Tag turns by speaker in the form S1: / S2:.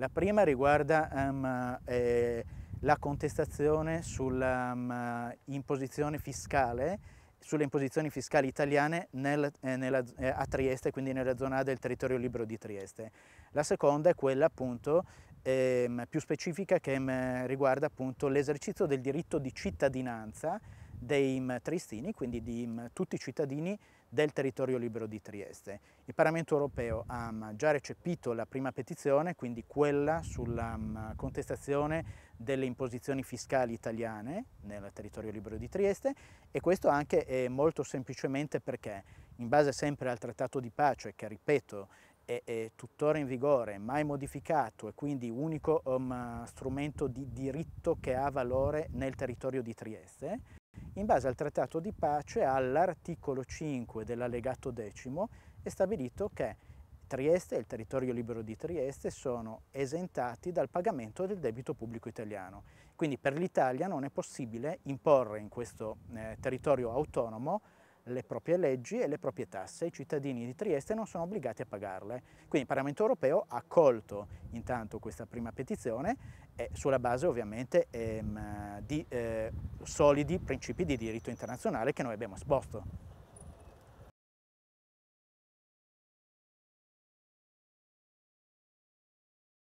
S1: La prima riguarda um, eh, la contestazione sull'imposizione ehm, um, fiscale, sulle imposizioni fiscali italiane nel, eh, nella, eh, a Trieste, quindi nella zona del territorio libero di Trieste. La seconda è quella appunto ehm, più specifica che riguarda appunto l'esercizio del diritto di cittadinanza dei triestini, quindi di tutti i cittadini del territorio libero di Trieste. Il Parlamento europeo ha mm, già recepito la prima petizione, quindi quella sulla mm, contestazione delle imposizioni fiscali italiane nel territorio libero di Trieste e questo anche è eh, molto semplicemente perché in base sempre al trattato di pace che ripeto è, è tuttora in vigore, mai modificato e quindi unico um, strumento di diritto che ha valore nel territorio di Trieste, in base al trattato di pace all'articolo 5 dell'allegato decimo è stabilito che Trieste e il territorio libero di Trieste sono esentati dal pagamento del debito pubblico italiano. Quindi per l'Italia non è possibile imporre in questo eh, territorio autonomo le proprie leggi e le proprie tasse, i cittadini di Trieste non sono obbligati a pagarle. Quindi il Parlamento europeo ha accolto intanto questa prima petizione eh, sulla base ovviamente ehm, di eh, solidi principi di diritto internazionale che noi abbiamo esposto.